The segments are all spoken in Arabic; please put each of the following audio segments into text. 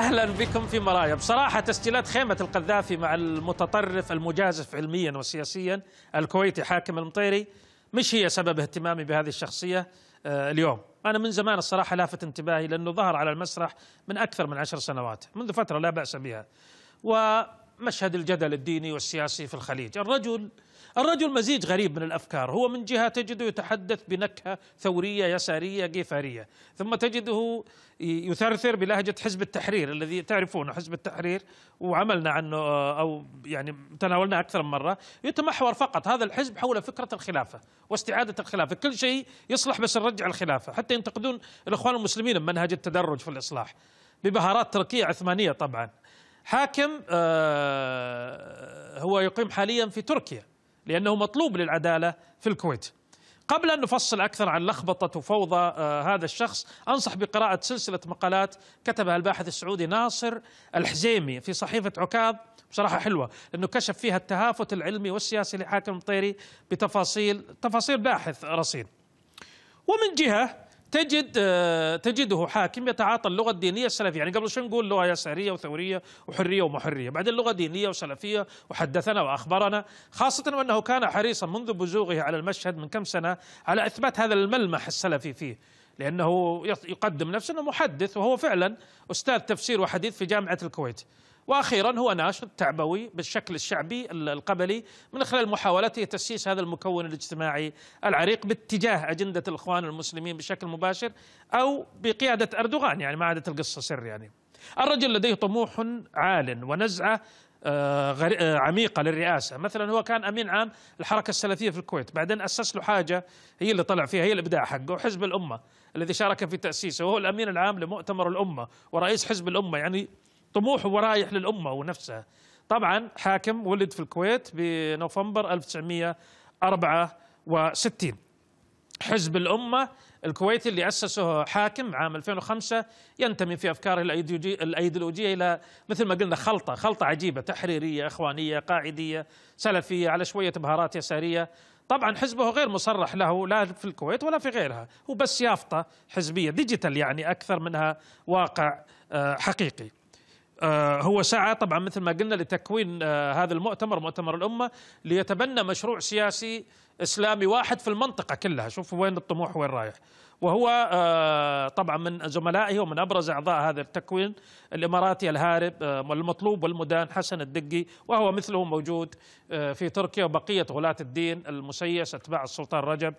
اهلا بكم في مرايا بصراحه تسجيلات خيمه القذافي مع المتطرف المجازف علميا وسياسيا الكويتي حاكم المطيري مش هي سبب اهتمامي بهذه الشخصيه آه، اليوم أنا من زمان الصراحة لافت انتباهي لأنه ظهر على المسرح من أكثر من عشر سنوات منذ فترة لا بأس بها ومشهد الجدل الديني والسياسي في الخليج الرجل الرجل مزيج غريب من الافكار هو من جهه تجده يتحدث بنكهه ثوريه يساريه قيفاريه ثم تجده يثرثر بلهجه حزب التحرير الذي تعرفونه حزب التحرير وعملنا عنه آه، او يعني تناولنا اكثر من مره يتمحور فقط هذا الحزب حول فكره الخلافه واستعاده الخلافه كل شيء يصلح بس نرجع الخلافه حتى ينتقدون الاخوان المسلمين منهج التدرج في الاصلاح ببهارات تركيه عثمانيه طبعا حاكم آه، هو يقيم حاليا في تركيا لأنه مطلوب للعدالة في الكويت قبل أن نفصل أكثر عن لخبطة وفوضى آه، هذا الشخص أنصح بقراءة سلسلة مقالات كتبها الباحث السعودي ناصر الحزيمي في صحيفة عكاظ بصراحة حلوة لأنه كشف فيها التهافت العلمي والسياسي لحاكم الطيري بتفاصيل تفاصيل باحث رصين ومن جهة تجد آه، تجده حاكم يتعاطى اللغه الدينيه السلفيه، يعني قبل شو نقول لغه يساريه وثوريه وحريه ومحريه، بعدين لغه دينيه وسلفيه وحدثنا واخبرنا، خاصه وانه كان حريصا منذ بزوغه على المشهد من كم سنه على اثبات هذا الملمح السلفي فيه. لانه يقدم نفسه انه محدث وهو فعلا استاذ تفسير وحديث في جامعه الكويت. واخيرا هو ناشط تعبوي بالشكل الشعبي القبلي من خلال محاولته تسييس هذا المكون الاجتماعي العريق باتجاه اجنده الاخوان المسلمين بشكل مباشر او بقياده اردوغان يعني ما عادت القصه سر يعني. الرجل لديه طموح عال ونزعه آه، آه، عميقة للرئاسة مثلا هو كان أمين عام الحركة السلفية في الكويت بعدين أسس له حاجة هي اللي طلع فيها هي الإبداع حقه حزب الأمة الذي شارك في تأسيسه وهو الأمين العام لمؤتمر الأمة ورئيس حزب الأمة يعني طموحه ورايح للأمة ونفسها طبعا حاكم ولد في الكويت بنوفمبر 1964 حزب الأمة الكويتي اللي أسسه حاكم عام 2005 ينتمي في أفكاره الأيديولوجية إلى مثل ما قلنا خلطة خلطة عجيبة تحريرية إخوانية قاعدية سلفية على شوية بهارات يسارية طبعا حزبه غير مصرح له لا في الكويت ولا في غيرها هو بس يافطة حزبية ديجيتال يعني أكثر منها واقع آه، حقيقي آه، هو سعى طبعا مثل ما قلنا لتكوين آه، هذا المؤتمر مؤتمر الأمة ليتبنى مشروع سياسي إسلامي واحد في المنطقة كلها شوفوا وين الطموح وين رايح وهو آه، طبعا من زملائه ومن ابرز اعضاء هذا التكوين الاماراتي الهارب والمطلوب والمدان حسن الدقي وهو مثله موجود في تركيا وبقيه غلاة الدين المسيس اتباع السلطان رجب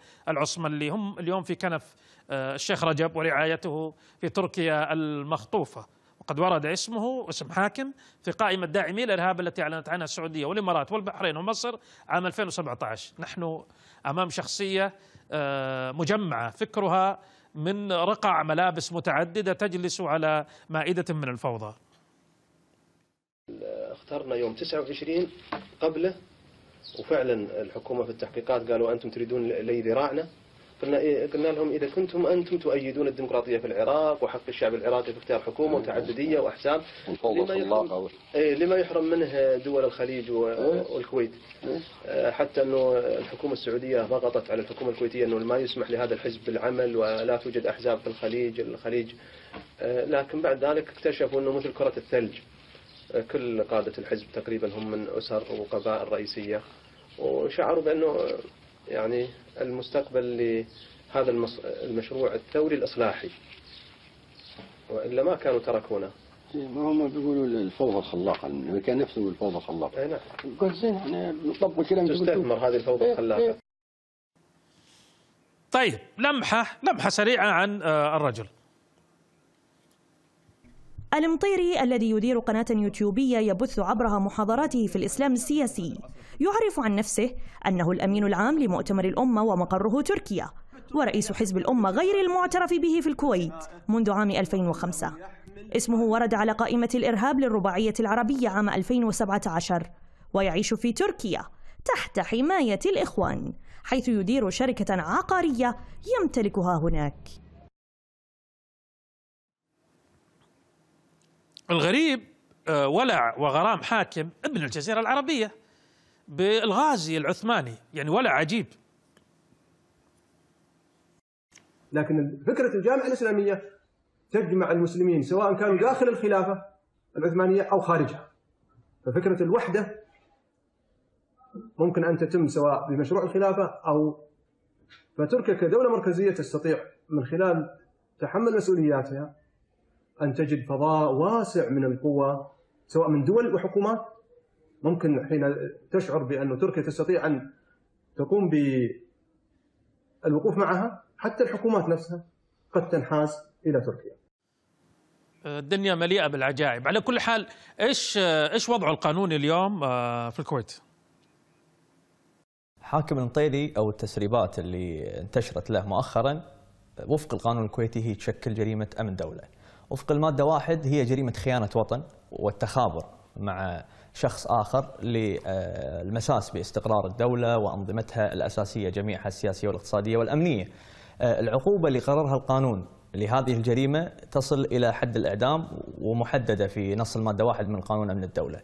اللي هم اليوم في كنف الشيخ رجب ورعايته في تركيا المخطوفه وقد ورد اسمه اسم حاكم في قائمة داعمي الإرهاب التي أعلنت عنها السعودية والإمارات والبحرين ومصر عام 2017 نحن أمام شخصية آه، مجمعة فكرها من رقع ملابس متعددة تجلس على مائدة من الفوضى اخترنا يوم 29 قبله وفعلا الحكومة في التحقيقات قالوا أنتم تريدون لي ذراعنا قلنا إيه، قلنا لهم إذا كنتم أنتم تؤيدون الديمقراطية في العراق وحق الشعب العراقي في اختيار حكومة وتعددية نعم. وأحزاب لما يحرم, إيه، لما يحرم منه دول الخليج إيه. والكويت آه، حتى أنه الحكومة السعودية ضغطت على الحكومة الكويتية أنه ما يسمح لهذا الحزب بالعمل ولا توجد أحزاب في الخليج الخليج آه، لكن بعد ذلك اكتشفوا أنه مثل كرة الثلج آه، كل قادة الحزب تقريبا هم من أسر وقبائل رئيسية وشعروا بأنه يعني المستقبل لهذا المشروع الثوري الإصلاحي وإلا ما كانوا تركونه ما هم بيقولوا الفوضى الخلاقه اللي كان نفسه الفوضى الخلاقه اي نعم كل زين احنا نطبق كلام تستثمر هذه الفوضى إيه، الخلاقه إيه. طيب لمحه لمحه سريعه عن آه، الرجل المطيري الذي يدير قناة يوتيوبية يبث عبرها محاضراته في الإسلام السياسي يعرف عن نفسه أنه الأمين العام لمؤتمر الأمة ومقره تركيا ورئيس حزب الأمة غير المعترف به في الكويت منذ عام 2005 اسمه ورد على قائمة الإرهاب للرباعية العربية عام 2017 ويعيش في تركيا تحت حماية الإخوان حيث يدير شركة عقارية يمتلكها هناك الغريب آه، ولع وغرام حاكم ابن الجزيرة العربية بالغازي العثماني يعني ولع عجيب لكن فكرة الجامعة الإسلامية تجمع المسلمين سواء كانوا داخل الخلافة العثمانية أو خارجها ففكرة الوحدة ممكن أن تتم سواء بمشروع الخلافة أو فتركيا كدولة مركزية تستطيع من خلال تحمل مسؤولياتها ان تجد فضاء واسع من القوى سواء من دول وحكومات ممكن حين تشعر بأن تركيا تستطيع أن تقوم بالوقوف معها حتى الحكومات نفسها قد تنحاز إلى تركيا آه، الدنيا مليئة بالعجائب على كل حال إيش, آه، إيش وضعه القانوني اليوم آه، في الكويت؟ حاكم المطيري أو التسريبات اللي انتشرت له مؤخرا وفق القانون الكويتي هي تشكل جريمة أمن دولة وفق المادة واحد هي جريمة خيانة وطن والتخابر مع شخص آخر للمساس آه، باستقرار الدولة وأنظمتها الأساسية جميعها السياسية والاقتصادية والأمنية آه، العقوبة اللي قررها القانون لهذه الجريمة تصل إلى حد الإعدام ومحددة في نص المادة واحد من قانون أمن الدولة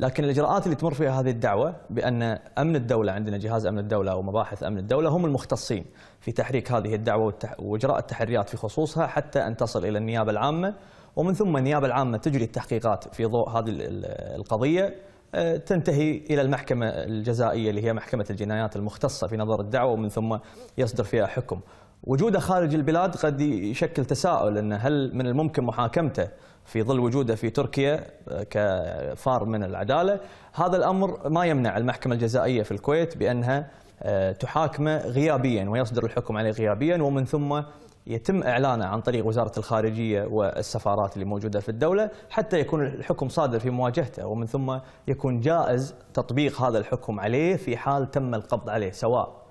لكن الاجراءات اللي تمر فيها هذه الدعوه بان امن الدوله عندنا جهاز امن الدوله او مباحث امن الدوله هم المختصين في تحريك هذه الدعوه واجراء التحريات في خصوصها حتى ان تصل الى النيابه العامه ومن ثم النيابه العامه تجري التحقيقات في ضوء هذه القضيه آه، تنتهي الى المحكمه الجزائيه اللي هي محكمه الجنايات المختصه في نظر الدعوه ومن ثم يصدر فيها حكم وجوده خارج البلاد قد يشكل تساؤل انه هل من الممكن محاكمته في ظل وجوده في تركيا آه، كفار من العدالة هذا الأمر ما يمنع المحكمة الجزائية في الكويت بأنها آه، تحاكمه غيابيا ويصدر الحكم عليه غيابيا ومن ثم يتم اعلانه عن طريق وزاره الخارجيه والسفارات اللي موجوده في الدوله حتى يكون الحكم صادر في مواجهته ومن ثم يكون جائز تطبيق هذا الحكم عليه في حال تم القبض عليه سواء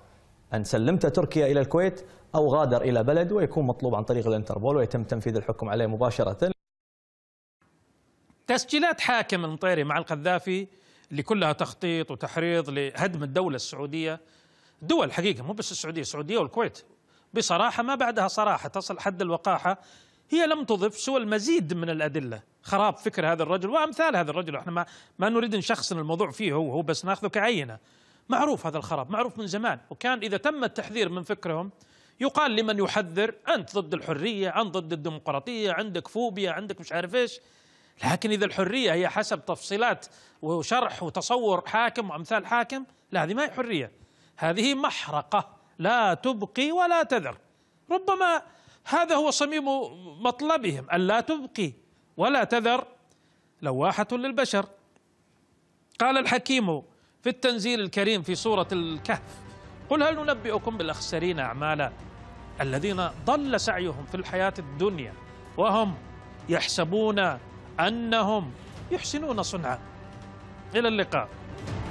أن سلمت تركيا إلى الكويت أو غادر إلى بلد ويكون مطلوب عن طريق الانتربول ويتم تنفيذ الحكم عليه مباشرة تسجيلات حاكم المطيري مع القذافي اللي كلها تخطيط وتحريض لهدم الدولة السعودية دول حقيقة مو بس السعودية السعودية والكويت بصراحة ما بعدها صراحة تصل حد الوقاحة هي لم تضف سوى المزيد من الأدلة خراب فكر هذا الرجل وأمثال هذا الرجل احنا ما, ما نريد نشخصن الموضوع فيه هو هو بس ناخذه كعينة معروف هذا الخراب معروف من زمان وكان إذا تم التحذير من فكرهم يقال لمن يحذر أنت ضد الحرية أنت ضد الديمقراطية عندك فوبيا عندك مش عارف إيش لكن إذا الحرية هي حسب تفصيلات وشرح وتصور حاكم وأمثال حاكم لا هذه ما هي حرية هذه محرقة لا تبقي ولا تذر ربما هذا هو صميم مطلبهم ألا تبقي ولا تذر لواحة للبشر قال الحكيم في التنزيل الكريم في سورة الكهف قل هل ننبئكم بالأخسرين أعمالا الذين ضل سعيهم في الحياة الدنيا وهم يحسبون أنهم يحسنون صنعا إلى اللقاء